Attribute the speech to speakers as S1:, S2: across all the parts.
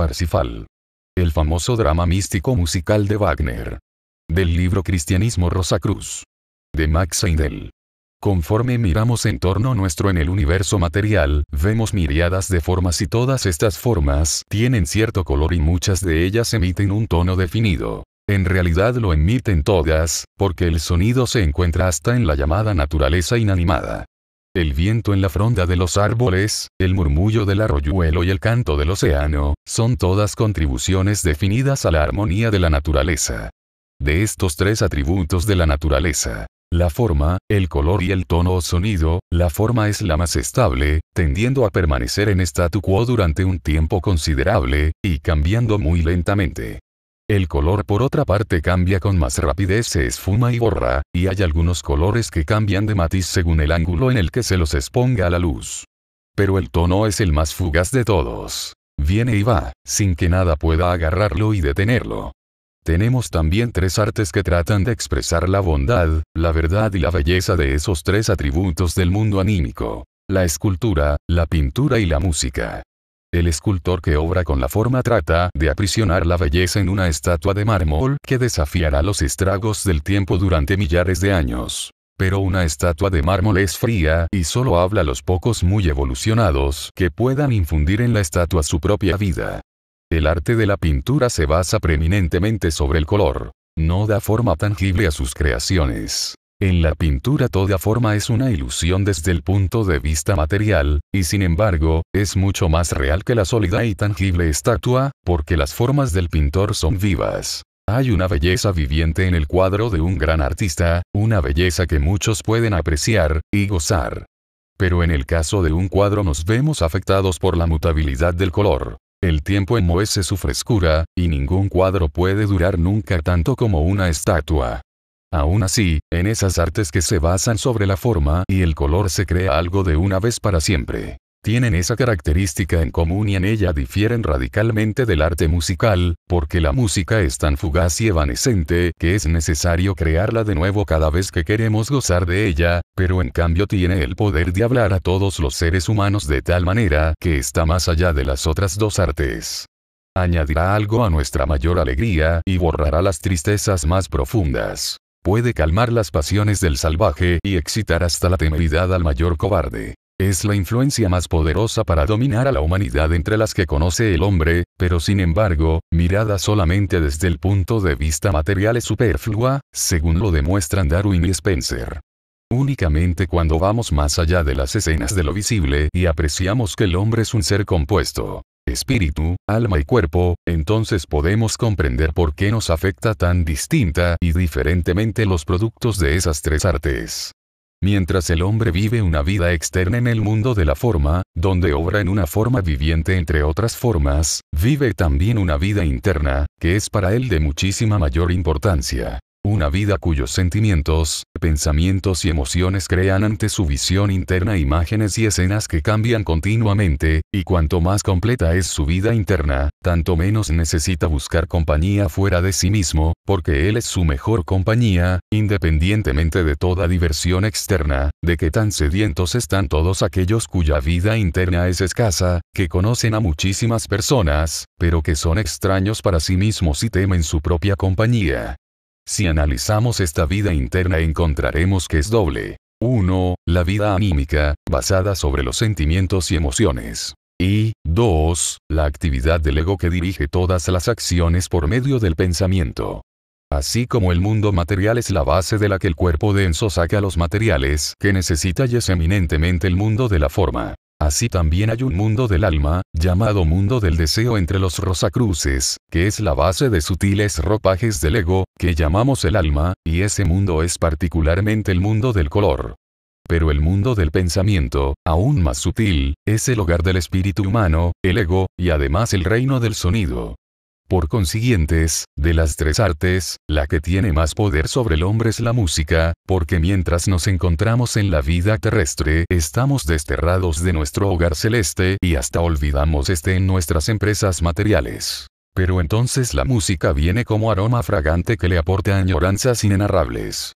S1: Parsifal. El famoso drama místico musical de Wagner. Del libro Cristianismo Rosacruz. De Max Heindel. Conforme miramos en torno nuestro en el universo material, vemos miriadas de formas y todas estas formas tienen cierto color y muchas de ellas emiten un tono definido. En realidad lo emiten todas, porque el sonido se encuentra hasta en la llamada naturaleza inanimada. El viento en la fronda de los árboles, el murmullo del arroyuelo y el canto del océano, son todas contribuciones definidas a la armonía de la naturaleza. De estos tres atributos de la naturaleza, la forma, el color y el tono o sonido, la forma es la más estable, tendiendo a permanecer en statu quo durante un tiempo considerable, y cambiando muy lentamente. El color por otra parte cambia con más rapidez, se esfuma y borra, y hay algunos colores que cambian de matiz según el ángulo en el que se los exponga a la luz. Pero el tono es el más fugaz de todos. Viene y va, sin que nada pueda agarrarlo y detenerlo. Tenemos también tres artes que tratan de expresar la bondad, la verdad y la belleza de esos tres atributos del mundo anímico. La escultura, la pintura y la música. El escultor que obra con la forma trata de aprisionar la belleza en una estatua de mármol que desafiará los estragos del tiempo durante millares de años. Pero una estatua de mármol es fría y solo habla los pocos muy evolucionados que puedan infundir en la estatua su propia vida. El arte de la pintura se basa preeminentemente sobre el color. No da forma tangible a sus creaciones. En la pintura toda forma es una ilusión desde el punto de vista material, y sin embargo, es mucho más real que la sólida y tangible estatua, porque las formas del pintor son vivas. Hay una belleza viviente en el cuadro de un gran artista, una belleza que muchos pueden apreciar y gozar. Pero en el caso de un cuadro nos vemos afectados por la mutabilidad del color. El tiempo enmohece su frescura, y ningún cuadro puede durar nunca tanto como una estatua. Aún así, en esas artes que se basan sobre la forma y el color se crea algo de una vez para siempre. Tienen esa característica en común y en ella difieren radicalmente del arte musical, porque la música es tan fugaz y evanescente que es necesario crearla de nuevo cada vez que queremos gozar de ella, pero en cambio tiene el poder de hablar a todos los seres humanos de tal manera que está más allá de las otras dos artes añadirá algo a nuestra mayor alegría y borrará las tristezas más profundas. Puede calmar las pasiones del salvaje y excitar hasta la temeridad al mayor cobarde. Es la influencia más poderosa para dominar a la humanidad entre las que conoce el hombre, pero sin embargo, mirada solamente desde el punto de vista material es superflua, según lo demuestran Darwin y Spencer. Únicamente cuando vamos más allá de las escenas de lo visible y apreciamos que el hombre es un ser compuesto, espíritu, alma y cuerpo, entonces podemos comprender por qué nos afecta tan distinta y diferentemente los productos de esas tres artes. Mientras el hombre vive una vida externa en el mundo de la forma, donde obra en una forma viviente entre otras formas, vive también una vida interna, que es para él de muchísima mayor importancia. Una vida cuyos sentimientos, pensamientos y emociones crean ante su visión interna imágenes y escenas que cambian continuamente, y cuanto más completa es su vida interna, tanto menos necesita buscar compañía fuera de sí mismo, porque él es su mejor compañía, independientemente de toda diversión externa, de que tan sedientos están todos aquellos cuya vida interna es escasa, que conocen a muchísimas personas, pero que son extraños para sí mismos y temen su propia compañía. Si analizamos esta vida interna encontraremos que es doble. 1. La vida anímica, basada sobre los sentimientos y emociones. Y 2. La actividad del ego que dirige todas las acciones por medio del pensamiento. Así como el mundo material es la base de la que el cuerpo denso saca los materiales que necesita y es eminentemente el mundo de la forma. Así también hay un mundo del alma, llamado mundo del deseo entre los rosacruces, que es la base de sutiles ropajes del ego, que llamamos el alma, y ese mundo es particularmente el mundo del color. Pero el mundo del pensamiento, aún más sutil, es el hogar del espíritu humano, el ego, y además el reino del sonido. Por consiguientes, de las tres artes, la que tiene más poder sobre el hombre es la música, porque mientras nos encontramos en la vida terrestre, estamos desterrados de nuestro hogar celeste y hasta olvidamos este en nuestras empresas materiales. Pero entonces la música viene como aroma fragante que le aporta añoranzas inenarrables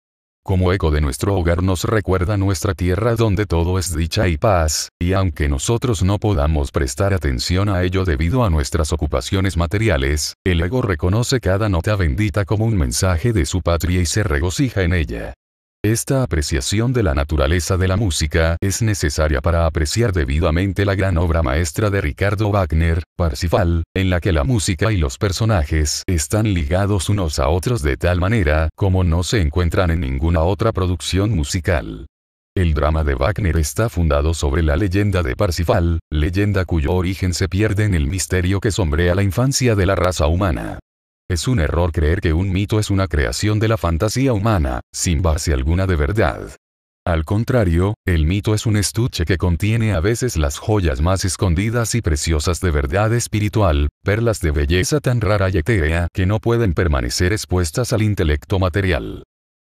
S1: como eco de nuestro hogar nos recuerda nuestra tierra donde todo es dicha y paz, y aunque nosotros no podamos prestar atención a ello debido a nuestras ocupaciones materiales, el ego reconoce cada nota bendita como un mensaje de su patria y se regocija en ella. Esta apreciación de la naturaleza de la música es necesaria para apreciar debidamente la gran obra maestra de Ricardo Wagner, Parsifal, en la que la música y los personajes están ligados unos a otros de tal manera como no se encuentran en ninguna otra producción musical. El drama de Wagner está fundado sobre la leyenda de Parsifal, leyenda cuyo origen se pierde en el misterio que sombrea la infancia de la raza humana. Es un error creer que un mito es una creación de la fantasía humana, sin base alguna de verdad. Al contrario, el mito es un estuche que contiene a veces las joyas más escondidas y preciosas de verdad espiritual, perlas de belleza tan rara y etérea que no pueden permanecer expuestas al intelecto material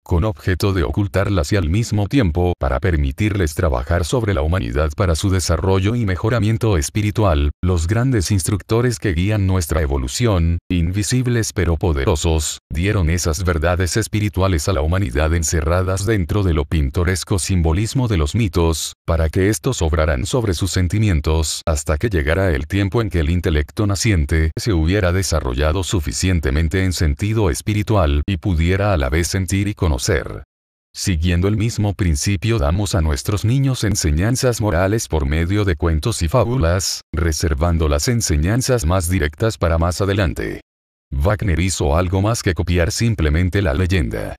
S1: con objeto de ocultarlas y al mismo tiempo para permitirles trabajar sobre la humanidad para su desarrollo y mejoramiento espiritual, los grandes instructores que guían nuestra evolución, invisibles pero poderosos, dieron esas verdades espirituales a la humanidad encerradas dentro de lo pintoresco simbolismo de los mitos, para que estos obraran sobre sus sentimientos hasta que llegara el tiempo en que el intelecto naciente se hubiera desarrollado suficientemente en sentido espiritual y pudiera a la vez sentir y conocer ser. Siguiendo el mismo principio damos a nuestros niños enseñanzas morales por medio de cuentos y fábulas, reservando las enseñanzas más directas para más adelante. Wagner hizo algo más que copiar simplemente la leyenda.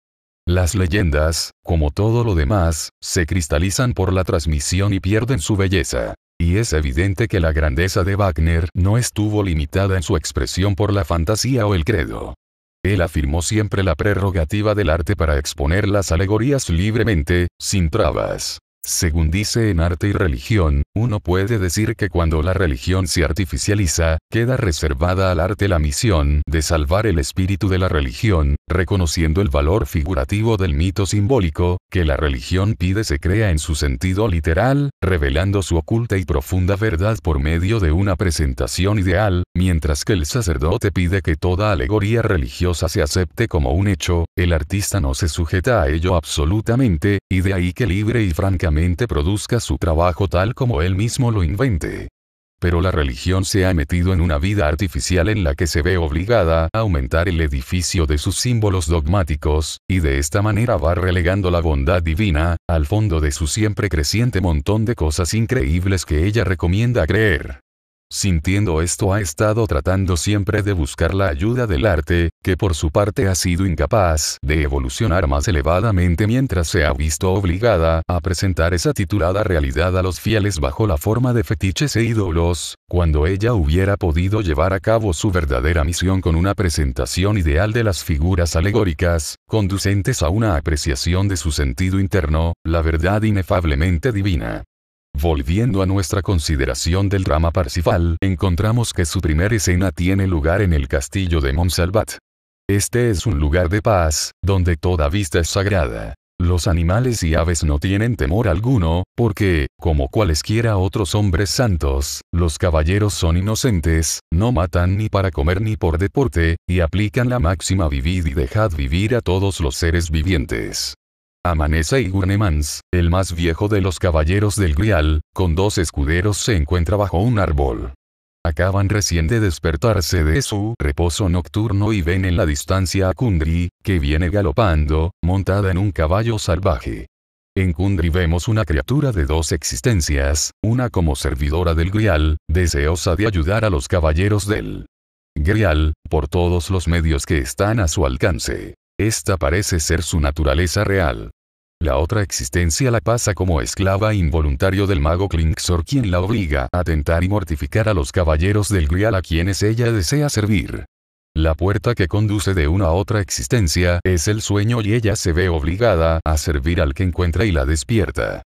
S1: Las leyendas, como todo lo demás, se cristalizan por la transmisión y pierden su belleza. Y es evidente que la grandeza de Wagner no estuvo limitada en su expresión por la fantasía o el credo. Él afirmó siempre la prerrogativa del arte para exponer las alegorías libremente, sin trabas. Según dice en Arte y Religión, uno puede decir que cuando la religión se artificializa, queda reservada al arte la misión de salvar el espíritu de la religión, reconociendo el valor figurativo del mito simbólico, que la religión pide se crea en su sentido literal, revelando su oculta y profunda verdad por medio de una presentación ideal, mientras que el sacerdote pide que toda alegoría religiosa se acepte como un hecho, el artista no se sujeta a ello absolutamente, y de ahí que libre y francamente produzca su trabajo tal como él mismo lo invente. Pero la religión se ha metido en una vida artificial en la que se ve obligada a aumentar el edificio de sus símbolos dogmáticos, y de esta manera va relegando la bondad divina, al fondo de su siempre creciente montón de cosas increíbles que ella recomienda creer. Sintiendo esto ha estado tratando siempre de buscar la ayuda del arte, que por su parte ha sido incapaz de evolucionar más elevadamente mientras se ha visto obligada a presentar esa titulada realidad a los fieles bajo la forma de fetiches e ídolos, cuando ella hubiera podido llevar a cabo su verdadera misión con una presentación ideal de las figuras alegóricas, conducentes a una apreciación de su sentido interno, la verdad inefablemente divina. Volviendo a nuestra consideración del drama Parsifal, encontramos que su primera escena tiene lugar en el castillo de Monsalvat. Este es un lugar de paz, donde toda vista es sagrada. Los animales y aves no tienen temor alguno, porque, como cualesquiera otros hombres santos, los caballeros son inocentes, no matan ni para comer ni por deporte, y aplican la máxima vivid y dejad vivir a todos los seres vivientes. Amanece Gurnemans, el más viejo de los caballeros del Grial, con dos escuderos se encuentra bajo un árbol. Acaban recién de despertarse de su reposo nocturno y ven en la distancia a Kundri, que viene galopando, montada en un caballo salvaje. En Kundri vemos una criatura de dos existencias, una como servidora del Grial, deseosa de ayudar a los caballeros del Grial, por todos los medios que están a su alcance. Esta parece ser su naturaleza real. La otra existencia la pasa como esclava involuntario del mago Klingsor quien la obliga a tentar y mortificar a los caballeros del Grial a quienes ella desea servir. La puerta que conduce de una a otra existencia es el sueño y ella se ve obligada a servir al que encuentra y la despierta.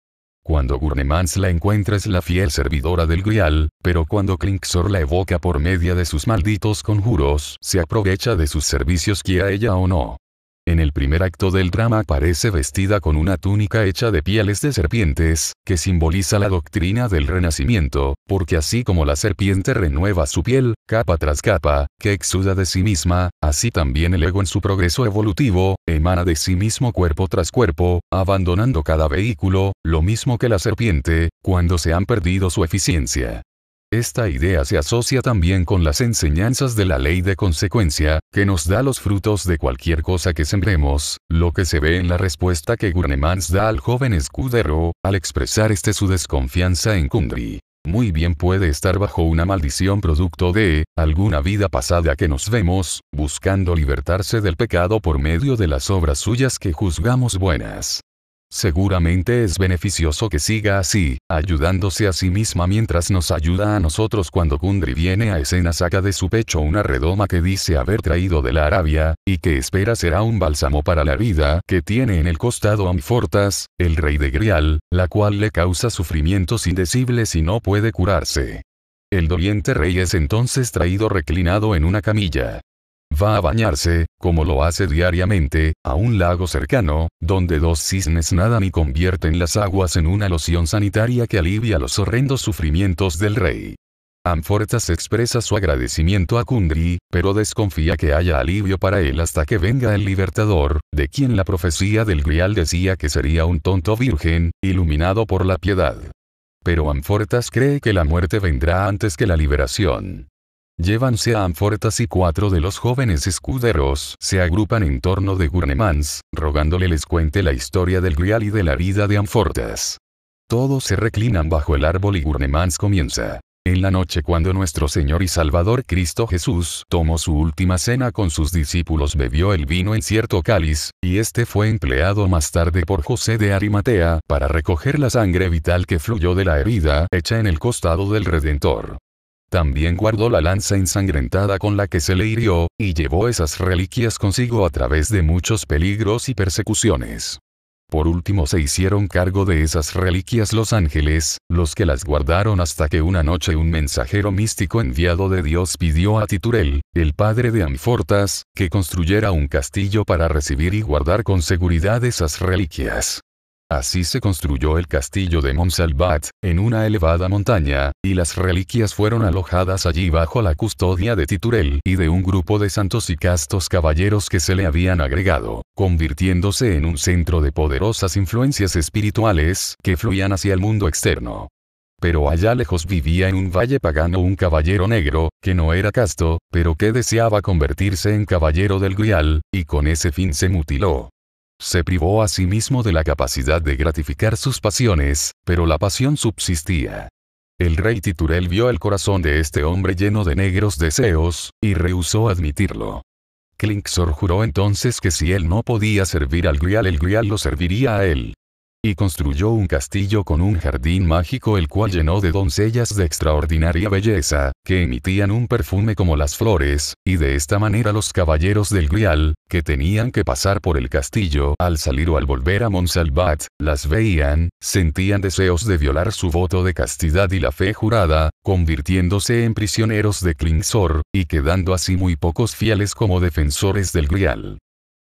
S1: Cuando Gurnemans la encuentra es la fiel servidora del Grial, pero cuando Klingsor la evoca por medio de sus malditos conjuros, se aprovecha de sus servicios quiera ella o no. En el primer acto del drama aparece vestida con una túnica hecha de pieles de serpientes, que simboliza la doctrina del renacimiento, porque así como la serpiente renueva su piel, capa tras capa, que exuda de sí misma, así también el ego en su progreso evolutivo, emana de sí mismo cuerpo tras cuerpo, abandonando cada vehículo, lo mismo que la serpiente, cuando se han perdido su eficiencia. Esta idea se asocia también con las enseñanzas de la ley de consecuencia, que nos da los frutos de cualquier cosa que sembremos, lo que se ve en la respuesta que Gurnemans da al joven escudero, al expresar este su desconfianza en Kundry. Muy bien puede estar bajo una maldición producto de alguna vida pasada que nos vemos, buscando libertarse del pecado por medio de las obras suyas que juzgamos buenas. Seguramente es beneficioso que siga así, ayudándose a sí misma mientras nos ayuda a nosotros cuando Kundri viene a escena saca de su pecho una redoma que dice haber traído de la Arabia, y que espera será un bálsamo para la vida que tiene en el costado Amfortas, el rey de Grial, la cual le causa sufrimientos indecibles y no puede curarse. El doliente rey es entonces traído reclinado en una camilla. Va a bañarse, como lo hace diariamente, a un lago cercano, donde dos cisnes nadan y convierten las aguas en una loción sanitaria que alivia los horrendos sufrimientos del rey. Amfortas expresa su agradecimiento a Kundri, pero desconfía que haya alivio para él hasta que venga el libertador, de quien la profecía del Grial decía que sería un tonto virgen, iluminado por la piedad. Pero Amfortas cree que la muerte vendrá antes que la liberación. Llévanse a Anfortas y cuatro de los jóvenes escuderos se agrupan en torno de Gurnemans, rogándole les cuente la historia del grial y de la vida de Anfortas. Todos se reclinan bajo el árbol y Gurnemans comienza. En la noche cuando nuestro Señor y Salvador Cristo Jesús tomó su última cena con sus discípulos bebió el vino en cierto cáliz, y este fue empleado más tarde por José de Arimatea para recoger la sangre vital que fluyó de la herida hecha en el costado del Redentor. También guardó la lanza ensangrentada con la que se le hirió, y llevó esas reliquias consigo a través de muchos peligros y persecuciones. Por último se hicieron cargo de esas reliquias los ángeles, los que las guardaron hasta que una noche un mensajero místico enviado de Dios pidió a Titurel, el padre de Amfortas, que construyera un castillo para recibir y guardar con seguridad esas reliquias. Así se construyó el castillo de Monsalvat, en una elevada montaña, y las reliquias fueron alojadas allí bajo la custodia de Titurel y de un grupo de santos y castos caballeros que se le habían agregado, convirtiéndose en un centro de poderosas influencias espirituales que fluían hacia el mundo externo. Pero allá lejos vivía en un valle pagano un caballero negro, que no era casto, pero que deseaba convertirse en caballero del Grial, y con ese fin se mutiló. Se privó a sí mismo de la capacidad de gratificar sus pasiones, pero la pasión subsistía. El rey Titurel vio el corazón de este hombre lleno de negros deseos, y rehusó admitirlo. Klinksor juró entonces que si él no podía servir al Grial, el Grial lo serviría a él y construyó un castillo con un jardín mágico el cual llenó de doncellas de extraordinaria belleza, que emitían un perfume como las flores, y de esta manera los caballeros del Grial, que tenían que pasar por el castillo al salir o al volver a Monsalvat, las veían, sentían deseos de violar su voto de castidad y la fe jurada, convirtiéndose en prisioneros de Klingsor, y quedando así muy pocos fieles como defensores del Grial.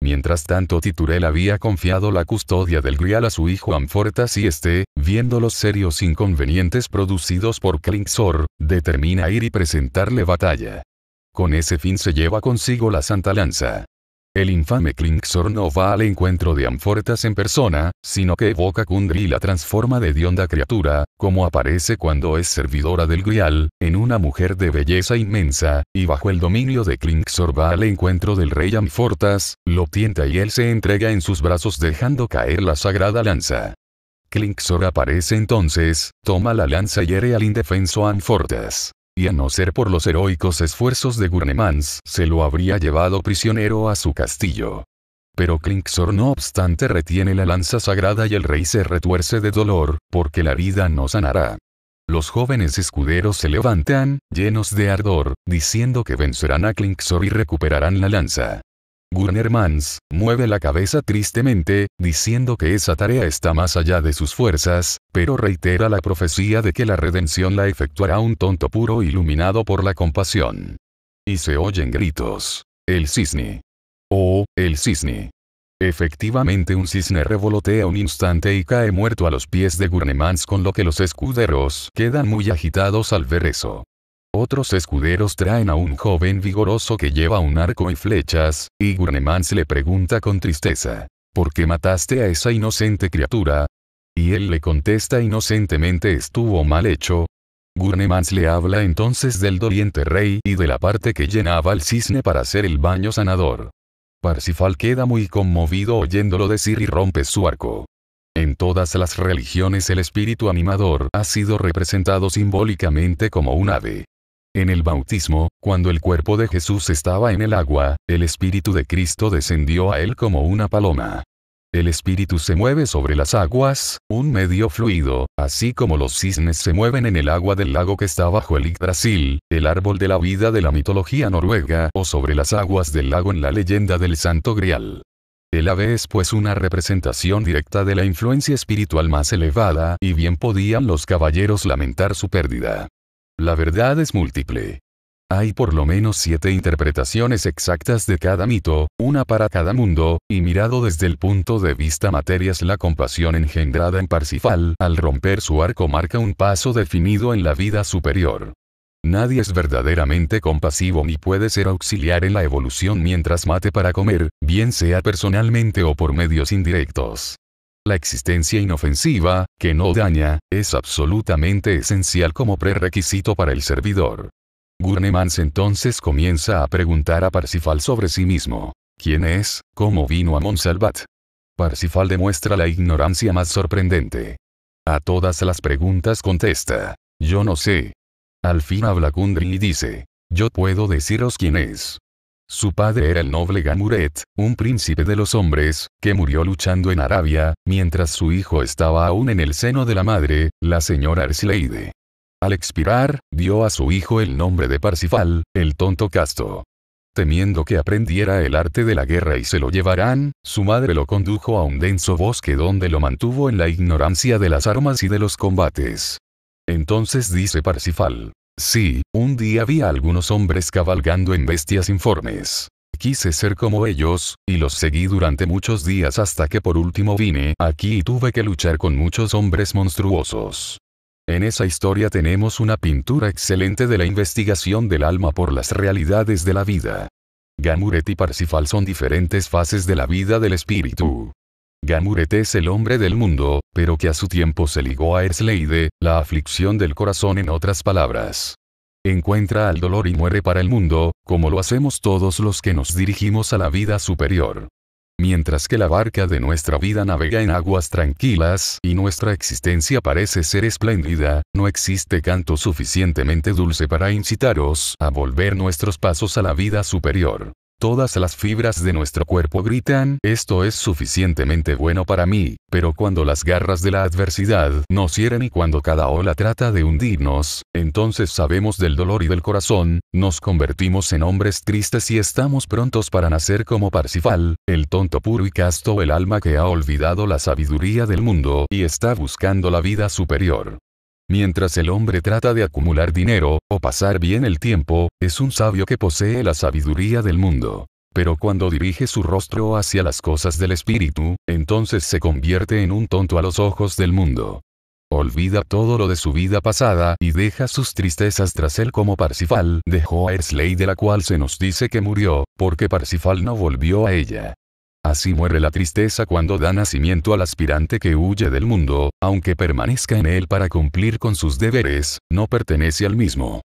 S1: Mientras tanto Titurel había confiado la custodia del grial a su hijo Amfortas y este, viendo los serios e inconvenientes producidos por Klingsor, determina ir y presentarle batalla. Con ese fin se lleva consigo la Santa Lanza. El infame Klingsor no va al encuentro de Amfortas en persona, sino que evoca Kundri y la transforma de dionda criatura, como aparece cuando es servidora del Grial, en una mujer de belleza inmensa, y bajo el dominio de Klingxor va al encuentro del rey Amfortas, lo tienta y él se entrega en sus brazos dejando caer la sagrada lanza. Klingxor aparece entonces, toma la lanza y hiere al indefenso Amfortas y a no ser por los heroicos esfuerzos de Gurnemans se lo habría llevado prisionero a su castillo. Pero Klinxor no obstante retiene la lanza sagrada y el rey se retuerce de dolor, porque la vida no sanará. Los jóvenes escuderos se levantan, llenos de ardor, diciendo que vencerán a Klinxor y recuperarán la lanza. Gurnermans, mueve la cabeza tristemente, diciendo que esa tarea está más allá de sus fuerzas, pero reitera la profecía de que la redención la efectuará un tonto puro iluminado por la compasión. Y se oyen gritos. El cisne. Oh, el cisne. Efectivamente un cisne revolotea un instante y cae muerto a los pies de Gurnemans con lo que los escuderos quedan muy agitados al ver eso. Otros escuderos traen a un joven vigoroso que lleva un arco y flechas, y Gurnemans le pregunta con tristeza, ¿por qué mataste a esa inocente criatura? Y él le contesta inocentemente estuvo mal hecho. Gurnemans le habla entonces del doliente rey y de la parte que llenaba el cisne para hacer el baño sanador. Parsifal queda muy conmovido oyéndolo decir y rompe su arco. En todas las religiones el espíritu animador ha sido representado simbólicamente como un ave. En el bautismo, cuando el cuerpo de Jesús estaba en el agua, el Espíritu de Cristo descendió a él como una paloma. El Espíritu se mueve sobre las aguas, un medio fluido, así como los cisnes se mueven en el agua del lago que está bajo el Yggdrasil, el árbol de la vida de la mitología noruega o sobre las aguas del lago en la leyenda del Santo Grial. El ave es pues una representación directa de la influencia espiritual más elevada y bien podían los caballeros lamentar su pérdida. La verdad es múltiple. Hay por lo menos siete interpretaciones exactas de cada mito, una para cada mundo, y mirado desde el punto de vista materias la compasión engendrada en Parsifal al romper su arco marca un paso definido en la vida superior. Nadie es verdaderamente compasivo ni puede ser auxiliar en la evolución mientras mate para comer, bien sea personalmente o por medios indirectos. La existencia inofensiva, que no daña, es absolutamente esencial como prerequisito para el servidor. Gurnemans entonces comienza a preguntar a Parsifal sobre sí mismo. ¿Quién es? ¿Cómo vino a Monsalvat? Parsifal demuestra la ignorancia más sorprendente. A todas las preguntas contesta. Yo no sé. Al fin habla Kundry y dice. Yo puedo deciros quién es. Su padre era el noble Gamuret, un príncipe de los hombres, que murió luchando en Arabia, mientras su hijo estaba aún en el seno de la madre, la señora Arsleide. Al expirar, dio a su hijo el nombre de Parsifal, el tonto casto. Temiendo que aprendiera el arte de la guerra y se lo llevaran, su madre lo condujo a un denso bosque donde lo mantuvo en la ignorancia de las armas y de los combates. Entonces dice Parsifal, Sí, un día vi a algunos hombres cabalgando en bestias informes. Quise ser como ellos, y los seguí durante muchos días hasta que por último vine aquí y tuve que luchar con muchos hombres monstruosos. En esa historia tenemos una pintura excelente de la investigación del alma por las realidades de la vida. Gamuret y Parsifal son diferentes fases de la vida del espíritu. Gamuret es el hombre del mundo, pero que a su tiempo se ligó a Ersleide, la aflicción del corazón en otras palabras. Encuentra al dolor y muere para el mundo, como lo hacemos todos los que nos dirigimos a la vida superior. Mientras que la barca de nuestra vida navega en aguas tranquilas y nuestra existencia parece ser espléndida, no existe canto suficientemente dulce para incitaros a volver nuestros pasos a la vida superior. Todas las fibras de nuestro cuerpo gritan, esto es suficientemente bueno para mí, pero cuando las garras de la adversidad nos cierran y cuando cada ola trata de hundirnos, entonces sabemos del dolor y del corazón, nos convertimos en hombres tristes y estamos prontos para nacer como Parsifal, el tonto puro y casto, el alma que ha olvidado la sabiduría del mundo y está buscando la vida superior. Mientras el hombre trata de acumular dinero, o pasar bien el tiempo, es un sabio que posee la sabiduría del mundo. Pero cuando dirige su rostro hacia las cosas del espíritu, entonces se convierte en un tonto a los ojos del mundo. Olvida todo lo de su vida pasada y deja sus tristezas tras él como Parsifal dejó a Ersley de la cual se nos dice que murió, porque Parsifal no volvió a ella. Así muere la tristeza cuando da nacimiento al aspirante que huye del mundo, aunque permanezca en él para cumplir con sus deberes, no pertenece al mismo.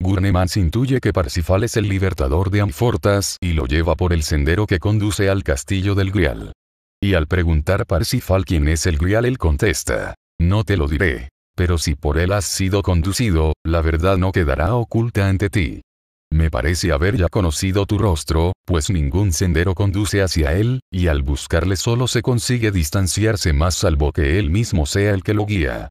S1: Gurnemans intuye que Parsifal es el libertador de Amfortas y lo lleva por el sendero que conduce al castillo del Grial. Y al preguntar Parsifal quién es el Grial él contesta, no te lo diré. Pero si por él has sido conducido, la verdad no quedará oculta ante ti. Me parece haber ya conocido tu rostro, pues ningún sendero conduce hacia él, y al buscarle solo se consigue distanciarse más salvo que él mismo sea el que lo guía.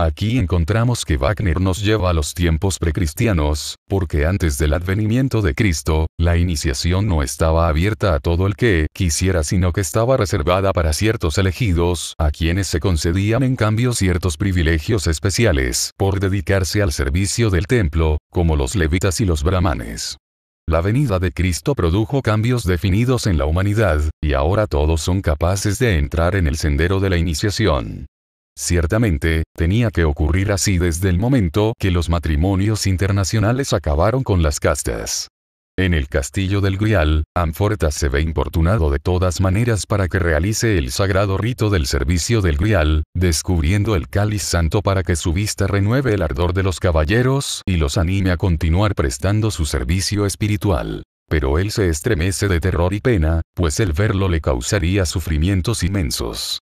S1: Aquí encontramos que Wagner nos lleva a los tiempos precristianos, porque antes del advenimiento de Cristo, la iniciación no estaba abierta a todo el que quisiera sino que estaba reservada para ciertos elegidos, a quienes se concedían en cambio ciertos privilegios especiales, por dedicarse al servicio del templo, como los levitas y los brahmanes. La venida de Cristo produjo cambios definidos en la humanidad, y ahora todos son capaces de entrar en el sendero de la iniciación. Ciertamente, tenía que ocurrir así desde el momento que los matrimonios internacionales acabaron con las castas. En el castillo del Grial, Anfortas se ve importunado de todas maneras para que realice el sagrado rito del servicio del Grial, descubriendo el cáliz santo para que su vista renueve el ardor de los caballeros y los anime a continuar prestando su servicio espiritual. Pero él se estremece de terror y pena, pues el verlo le causaría sufrimientos inmensos.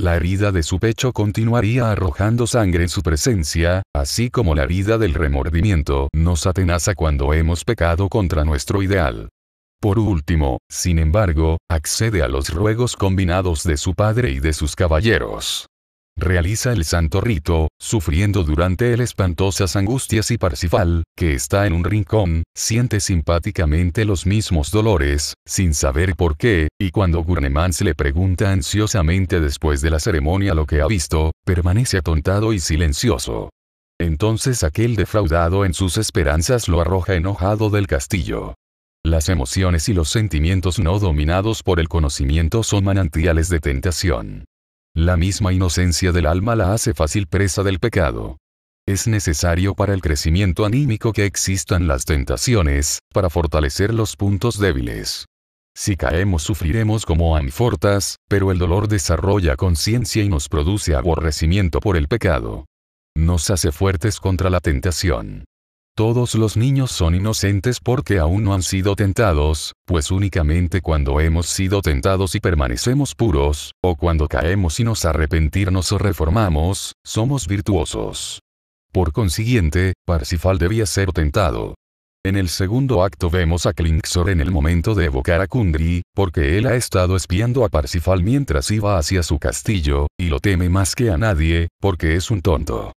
S1: La herida de su pecho continuaría arrojando sangre en su presencia, así como la herida del remordimiento nos atenaza cuando hemos pecado contra nuestro ideal. Por último, sin embargo, accede a los ruegos combinados de su padre y de sus caballeros realiza el santo rito, sufriendo durante él espantosas angustias y Parsifal, que está en un rincón, siente simpáticamente los mismos dolores, sin saber por qué, y cuando Gurnemans le pregunta ansiosamente después de la ceremonia lo que ha visto, permanece atontado y silencioso. Entonces aquel defraudado en sus esperanzas lo arroja enojado del castillo. Las emociones y los sentimientos no dominados por el conocimiento son manantiales de tentación. La misma inocencia del alma la hace fácil presa del pecado. Es necesario para el crecimiento anímico que existan las tentaciones, para fortalecer los puntos débiles. Si caemos sufriremos como anfortas, pero el dolor desarrolla conciencia y nos produce aborrecimiento por el pecado. Nos hace fuertes contra la tentación. Todos los niños son inocentes porque aún no han sido tentados, pues únicamente cuando hemos sido tentados y permanecemos puros, o cuando caemos y nos arrepentirnos o reformamos, somos virtuosos. Por consiguiente, Parsifal debía ser tentado. En el segundo acto vemos a Klingsor en el momento de evocar a Kundry, porque él ha estado espiando a Parsifal mientras iba hacia su castillo, y lo teme más que a nadie, porque es un tonto.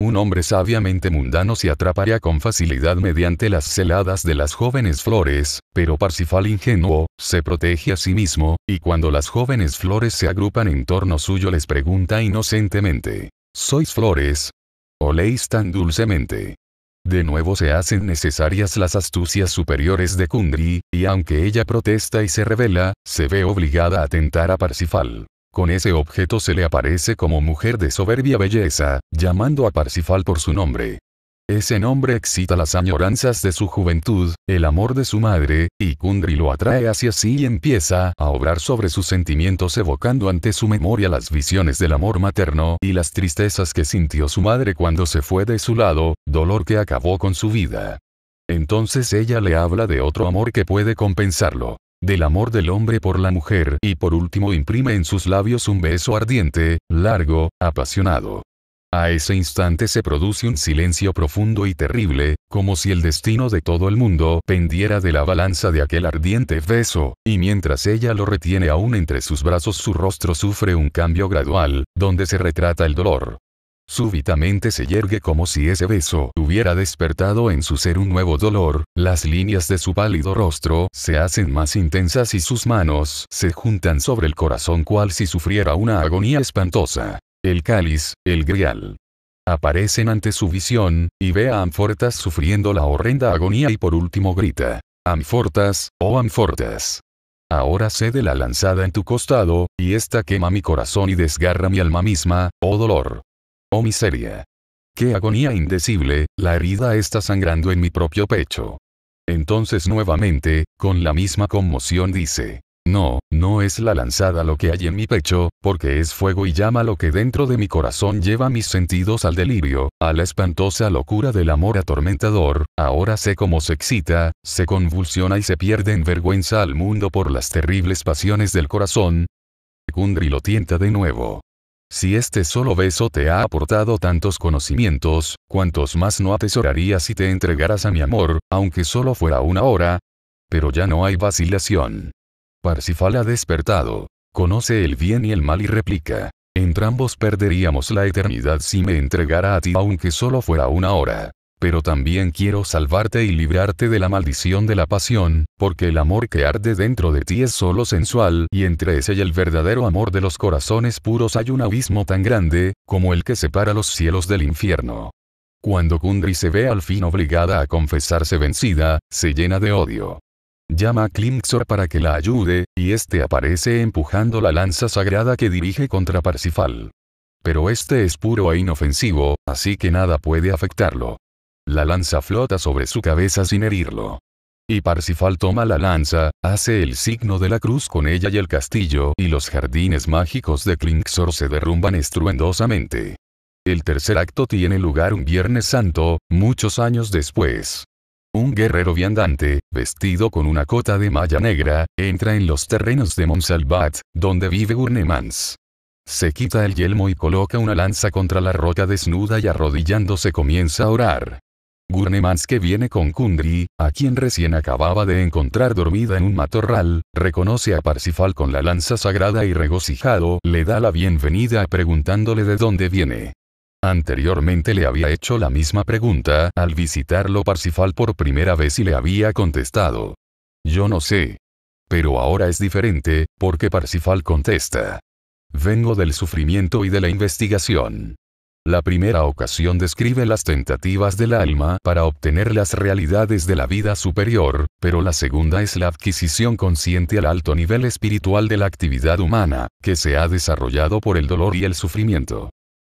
S1: Un hombre sabiamente mundano se atraparía con facilidad mediante las celadas de las jóvenes flores, pero Parsifal ingenuo, se protege a sí mismo, y cuando las jóvenes flores se agrupan en torno suyo les pregunta inocentemente, ¿sois flores? ¿Oléis tan dulcemente? De nuevo se hacen necesarias las astucias superiores de Kundry, y aunque ella protesta y se revela, se ve obligada a tentar a Parsifal. Con ese objeto se le aparece como mujer de soberbia belleza, llamando a Parsifal por su nombre. Ese nombre excita las añoranzas de su juventud, el amor de su madre, y Kundry lo atrae hacia sí y empieza a obrar sobre sus sentimientos evocando ante su memoria las visiones del amor materno y las tristezas que sintió su madre cuando se fue de su lado, dolor que acabó con su vida. Entonces ella le habla de otro amor que puede compensarlo del amor del hombre por la mujer y por último imprime en sus labios un beso ardiente, largo, apasionado. A ese instante se produce un silencio profundo y terrible, como si el destino de todo el mundo pendiera de la balanza de aquel ardiente beso, y mientras ella lo retiene aún entre sus brazos su rostro sufre un cambio gradual, donde se retrata el dolor, Súbitamente se yergue como si ese beso hubiera despertado en su ser un nuevo dolor, las líneas de su pálido rostro se hacen más intensas y sus manos se juntan sobre el corazón cual si sufriera una agonía espantosa. El cáliz, el grial. Aparecen ante su visión, y ve a Amfortas sufriendo la horrenda agonía y por último grita. Amfortas, oh Amfortas. Ahora cede la lanzada en tu costado, y esta quema mi corazón y desgarra mi alma misma, oh dolor. Oh miseria. Qué agonía indecible, la herida está sangrando en mi propio pecho. Entonces nuevamente, con la misma conmoción dice, no, no es la lanzada lo que hay en mi pecho, porque es fuego y llama lo que dentro de mi corazón lleva mis sentidos al delirio, a la espantosa locura del amor atormentador, ahora sé cómo se excita, se convulsiona y se pierde en vergüenza al mundo por las terribles pasiones del corazón. Kundry lo tienta de nuevo. Si este solo beso te ha aportado tantos conocimientos, cuantos más no atesorarías si te entregaras a mi amor, aunque solo fuera una hora? Pero ya no hay vacilación. Parsifal ha despertado. Conoce el bien y el mal y replica. Entrambos perderíamos la eternidad si me entregara a ti aunque solo fuera una hora pero también quiero salvarte y librarte de la maldición de la pasión, porque el amor que arde dentro de ti es solo sensual, y entre ese y el verdadero amor de los corazones puros hay un abismo tan grande, como el que separa los cielos del infierno. Cuando Kundry se ve al fin obligada a confesarse vencida, se llena de odio. Llama a Klimxor para que la ayude, y este aparece empujando la lanza sagrada que dirige contra Parsifal. Pero este es puro e inofensivo, así que nada puede afectarlo. La lanza flota sobre su cabeza sin herirlo. Y Parsifal toma la lanza, hace el signo de la cruz con ella y el castillo y los jardines mágicos de Klingsor se derrumban estruendosamente. El tercer acto tiene lugar un Viernes Santo, muchos años después. Un guerrero viandante, vestido con una cota de malla negra, entra en los terrenos de Monsalvat, donde vive Urnemans. Se quita el yelmo y coloca una lanza contra la roca desnuda y arrodillándose comienza a orar. Gurnemans que viene con Kundry, a quien recién acababa de encontrar dormida en un matorral, reconoce a Parsifal con la lanza sagrada y regocijado le da la bienvenida preguntándole de dónde viene. Anteriormente le había hecho la misma pregunta al visitarlo Parsifal por primera vez y le había contestado. Yo no sé. Pero ahora es diferente, porque Parsifal contesta. Vengo del sufrimiento y de la investigación. La primera ocasión describe las tentativas del alma para obtener las realidades de la vida superior, pero la segunda es la adquisición consciente al alto nivel espiritual de la actividad humana, que se ha desarrollado por el dolor y el sufrimiento.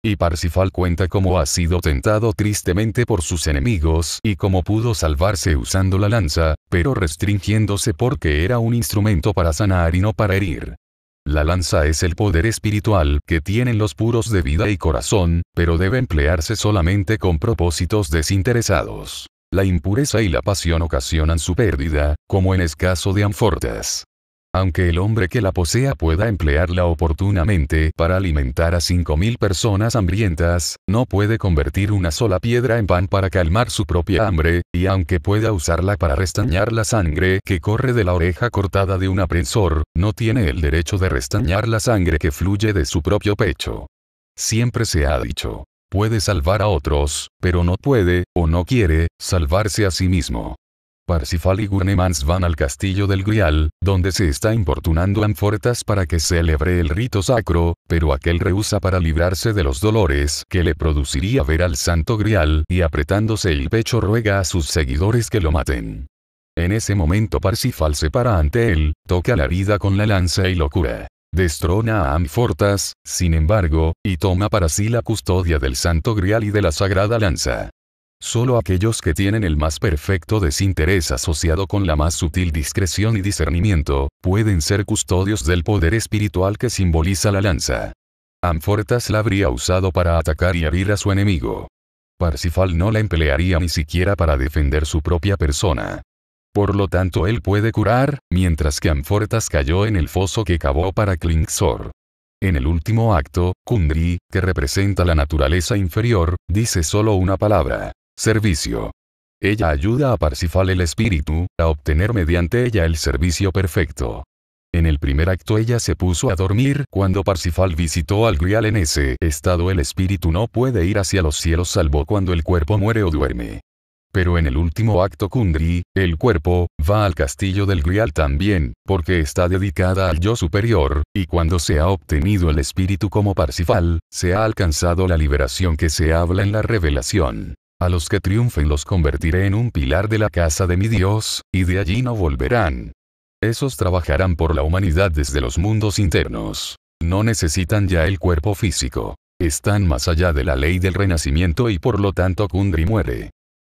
S1: Y Parsifal cuenta cómo ha sido tentado tristemente por sus enemigos y cómo pudo salvarse usando la lanza, pero restringiéndose porque era un instrumento para sanar y no para herir. La lanza es el poder espiritual que tienen los puros de vida y corazón, pero debe emplearse solamente con propósitos desinteresados. La impureza y la pasión ocasionan su pérdida, como en escaso de anfortas. Aunque el hombre que la posea pueda emplearla oportunamente para alimentar a 5.000 personas hambrientas, no puede convertir una sola piedra en pan para calmar su propia hambre, y aunque pueda usarla para restañar la sangre que corre de la oreja cortada de un aprensor, no tiene el derecho de restañar la sangre que fluye de su propio pecho. Siempre se ha dicho, puede salvar a otros, pero no puede, o no quiere, salvarse a sí mismo. Parsifal y Gurnemans van al castillo del Grial, donde se está importunando Anfortas para que celebre el rito sacro, pero aquel rehúsa para librarse de los dolores que le produciría ver al santo Grial y apretándose el pecho ruega a sus seguidores que lo maten. En ese momento Parsifal se para ante él, toca la vida con la lanza y lo cura. Destrona a Amfortas, sin embargo, y toma para sí la custodia del Santo Grial y de la Sagrada Lanza. Solo aquellos que tienen el más perfecto desinterés asociado con la más sutil discreción y discernimiento, pueden ser custodios del poder espiritual que simboliza la lanza. Amfortas la habría usado para atacar y herir a su enemigo. Parsifal no la emplearía ni siquiera para defender su propia persona. Por lo tanto él puede curar, mientras que Amfortas cayó en el foso que cavó para Klingsor. En el último acto, Kundri, que representa la naturaleza inferior, dice solo una palabra, Servicio. Ella ayuda a Parsifal el espíritu, a obtener mediante ella el servicio perfecto. En el primer acto ella se puso a dormir, cuando Parsifal visitó al Grial en ese estado el espíritu no puede ir hacia los cielos salvo cuando el cuerpo muere o duerme. Pero en el último acto Kundri, el cuerpo, va al castillo del Grial también, porque está dedicada al yo superior, y cuando se ha obtenido el espíritu como Parsifal, se ha alcanzado la liberación que se habla en la revelación. A los que triunfen los convertiré en un pilar de la casa de mi Dios, y de allí no volverán. Esos trabajarán por la humanidad desde los mundos internos. No necesitan ya el cuerpo físico. Están más allá de la ley del renacimiento y por lo tanto Kundry muere.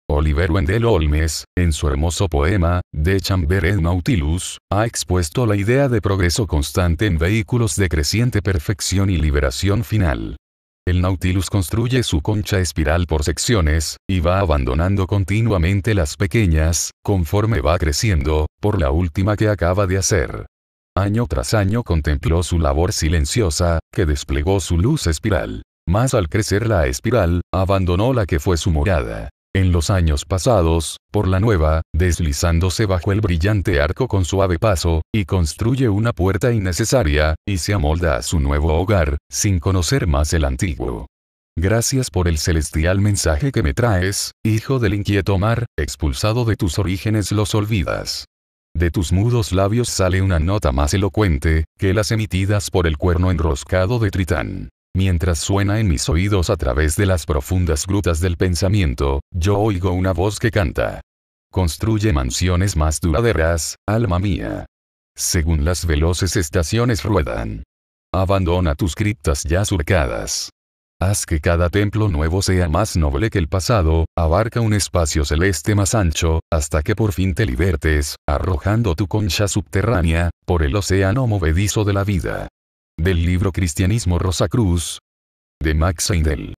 S1: Oliver Wendell Holmes, en su hermoso poema, De Chamber en Nautilus, ha expuesto la idea de progreso constante en vehículos de creciente perfección y liberación final. El Nautilus construye su concha espiral por secciones, y va abandonando continuamente las pequeñas, conforme va creciendo, por la última que acaba de hacer. Año tras año contempló su labor silenciosa, que desplegó su luz espiral. Más al crecer la espiral, abandonó la que fue su morada en los años pasados, por la nueva, deslizándose bajo el brillante arco con suave paso, y construye una puerta innecesaria, y se amolda a su nuevo hogar, sin conocer más el antiguo. Gracias por el celestial mensaje que me traes, hijo del inquieto mar, expulsado de tus orígenes los olvidas. De tus mudos labios sale una nota más elocuente, que las emitidas por el cuerno enroscado de Tritán. Mientras suena en mis oídos a través de las profundas grutas del pensamiento, yo oigo una voz que canta. Construye mansiones más duraderas, alma mía. Según las veloces estaciones ruedan. Abandona tus criptas ya surcadas. Haz que cada templo nuevo sea más noble que el pasado, abarca un espacio celeste más ancho, hasta que por fin te libertes, arrojando tu concha subterránea, por el océano movedizo de la vida. Del libro Cristianismo Rosa Cruz. De Max Heindel.